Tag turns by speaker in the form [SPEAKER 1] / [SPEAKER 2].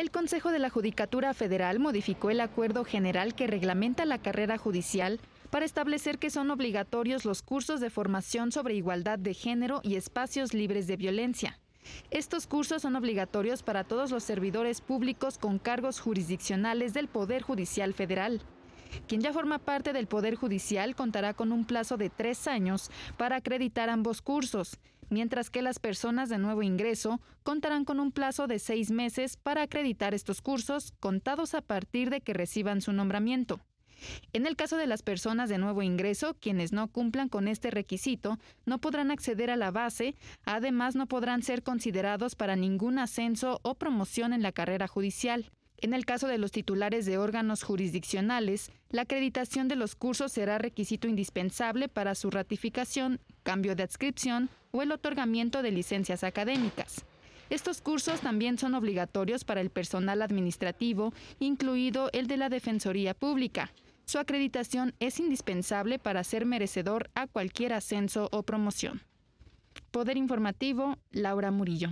[SPEAKER 1] el Consejo de la Judicatura Federal modificó el acuerdo general que reglamenta la carrera judicial para establecer que son obligatorios los cursos de formación sobre igualdad de género y espacios libres de violencia. Estos cursos son obligatorios para todos los servidores públicos con cargos jurisdiccionales del Poder Judicial Federal quien ya forma parte del Poder Judicial, contará con un plazo de tres años para acreditar ambos cursos, mientras que las personas de nuevo ingreso contarán con un plazo de seis meses para acreditar estos cursos, contados a partir de que reciban su nombramiento. En el caso de las personas de nuevo ingreso, quienes no cumplan con este requisito, no podrán acceder a la base, además no podrán ser considerados para ningún ascenso o promoción en la carrera judicial. En el caso de los titulares de órganos jurisdiccionales, la acreditación de los cursos será requisito indispensable para su ratificación, cambio de adscripción o el otorgamiento de licencias académicas. Estos cursos también son obligatorios para el personal administrativo, incluido el de la Defensoría Pública. Su acreditación es indispensable para ser merecedor a cualquier ascenso o promoción. Poder Informativo, Laura Murillo.